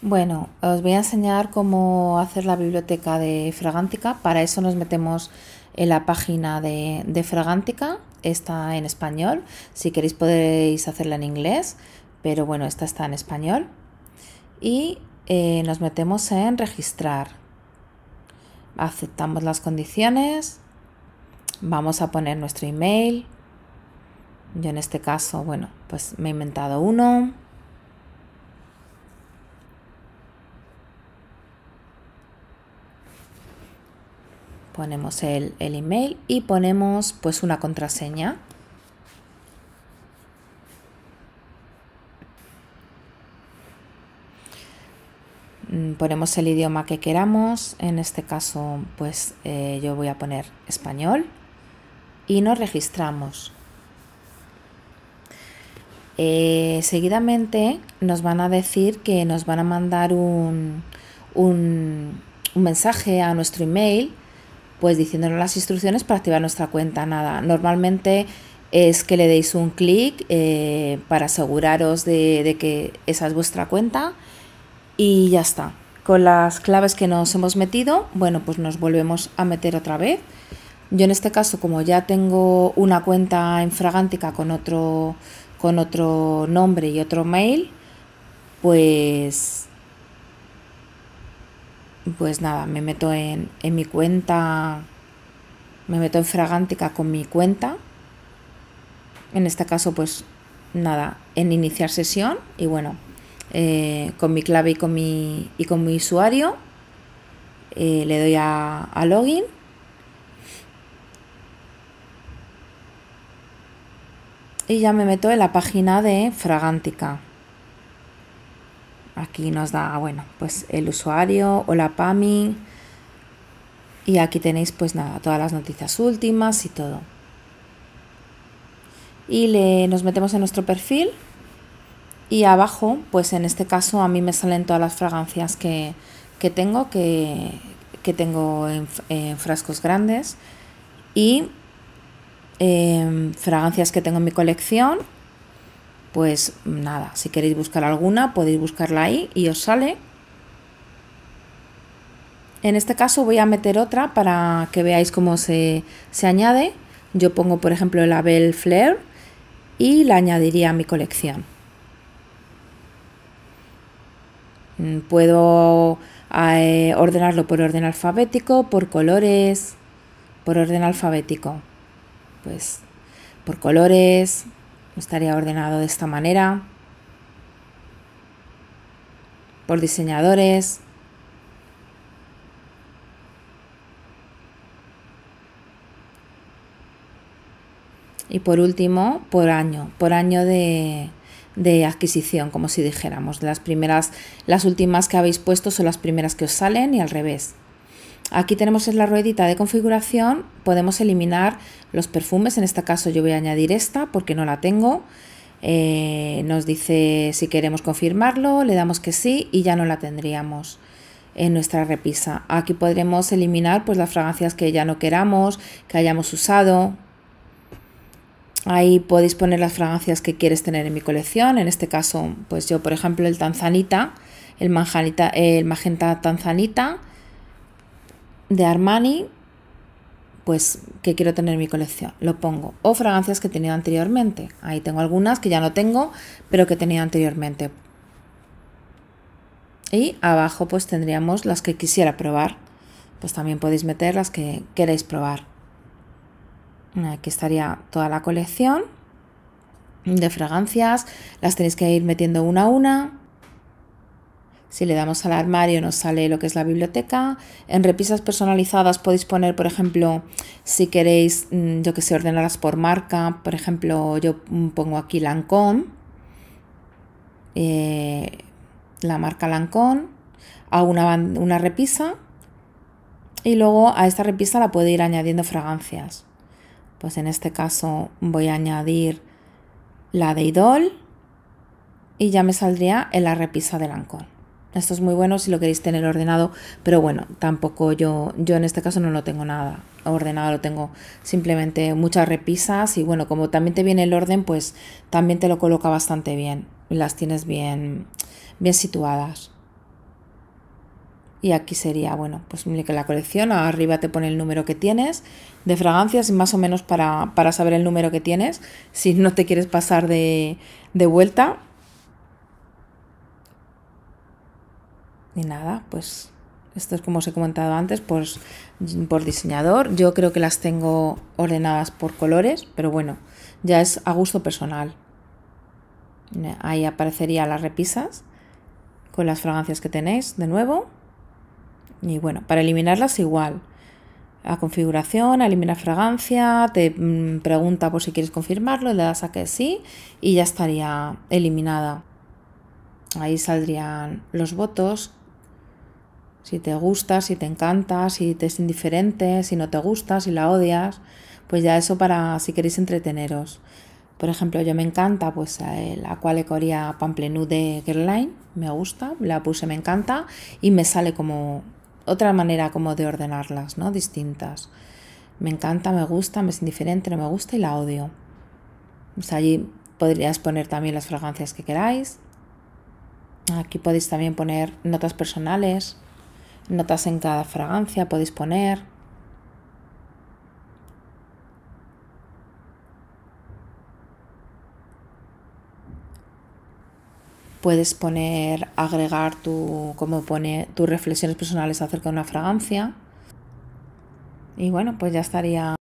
Bueno, os voy a enseñar cómo hacer la biblioteca de Fragántica. Para eso nos metemos en la página de, Fragántica. Está en español. Si queréis podéis hacerla en inglés, pero bueno, esta está en español. Y eh, nos metemos en registrar. Aceptamos las condiciones. Vamos a poner nuestro email. Yo en este caso, bueno, pues me he inventado uno. Ponemos el, email y ponemos pues una contraseña. Mm, ponemos el idioma que queramos, en este caso pues eh, yo voy a poner español y nos registramos. Eh, seguidamente nos van a decir que nos van a mandar un, un, mensaje a nuestro email, pues diciéndonos las instrucciones para activar nuestra cuenta. Nada, normalmente es que le deis un clic eh, para aseguraros de, de, que esa es vuestra cuenta y ya está. Con las claves que nos hemos metido, bueno, pues nos volvemos a meter otra vez. Yo en este caso, como ya tengo una cuenta en infragántica con otro, otro nombre y otro mail, pues, pues nada, me meto en, mi cuenta, me meto en Fragántica con mi cuenta. En este caso, pues nada, en iniciar sesión y bueno, eh, con mi clave y con mi, y con mi usuario, eh, le doy a login y ya me meto en la página de fragántica Aquí nos da, ah, bueno, pues el usuario o la PAMI. Y aquí tenéis pues nada, todas las noticias últimas y todo. Y le, nos metemos en nuestro perfil y abajo, pues en este caso a mí me salen todas las fragancias que, tengo, que, tengo en, en, frascos grandes. Y Em, fragancias que tengo en mi colección, pues nada, si queréis buscar alguna podéis buscarla ahí y os sale. En este caso voy a meter otra para que veáis cómo se, añade. Yo pongo por ejemplo el Abel Flair y la añadiría a mi colección. Mm, puedo eh, ordenarlo por orden alfabético, por colores, por orden alfabético pues por colores, estaría ordenado de esta manera, por diseñadores. Y por último, por año, por año de, adquisición, como si dijéramos. Las primeras, las últimas que habéis puesto son las primeras que os salen y al revés. Aquí tenemos en la ruedita de configuración, podemos eliminar los perfumes, en este caso yo voy a añadir esta porque no la tengo. Eh, nos dice si queremos confirmarlo, le damos que sí y ya no la tendríamos en nuestra repisa. Aquí podremos eliminar pues, las fragancias que ya no queramos, que hayamos usado. Ahí podéis poner las fragancias que quieres tener en mi colección. En este caso, pues yo, por ejemplo, el tanzanita, el, el magenta tanzanita, de Armani, pues que quiero tener en mi colección, lo pongo. O fragancias que he tenido anteriormente. Ahí tengo algunas que ya no tengo, pero que he tenido anteriormente. Y abajo pues tendríamos las que quisiera probar. Pues también podéis meter las que queréis probar. Aquí estaría toda la colección de fragancias. Las tenéis que ir metiendo una a una. Si le damos al armario nos sale lo que es la biblioteca. En repisas personalizadas podéis poner, por ejemplo, si queréis, mm, yo que sé, ordenarlas por marca. Por ejemplo, yo mm, pongo aquí Lancón, eh, la marca Lancón, hago una, una repisa y luego a esta repisa la puedo ir añadiendo fragancias. Pues en este caso voy a añadir la de Idol y ya me saldría en la repisa de Lancón. Esto es muy bueno si lo queréis tener ordenado, pero bueno, tampoco yo, yo en este caso no lo tengo nada ordenado, lo tengo simplemente muchas repisas y bueno, como también te viene el orden, pues también te lo coloca bastante bien, las tienes bien, bien situadas. Y aquí sería, bueno, pues que la colección, arriba te pone el número que tienes de fragancias, más o menos para, saber el número que tienes, si no te quieres pasar de, de vuelta. Y nada, pues esto es como os he comentado antes, pues por diseñador. Yo creo que las tengo ordenadas por colores, pero bueno, ya es a gusto personal. Ahí aparecerían las repisas con las fragancias que tenéis de nuevo. Y bueno, para eliminarlas igual. A configuración, a fragancia, te mm, pregunta por si quieres confirmarlo, le das a que sí y ya estaría eliminada. Ahí saldrían los votos, si te gusta, si te encanta, si te es indiferente, si no te gusta, si la odias, pues ya eso para si queréis entreteneros. Por ejemplo, yo me encanta pues eh, la cual coría de Line. me gusta, la puse me encanta y me sale como otra manera como de ordenarlas, ¿no? Distintas. Me encanta, me gusta, me es indiferente, no me gusta y la odio. Pues allí podrías poner también las fragancias que queráis. Aquí podéis también poner notas personales, Notas en cada fragancia podéis poner. Puedes poner, agregar tu, como pone, tus reflexiones personales acerca de una fragancia. Y bueno, pues ya estaría.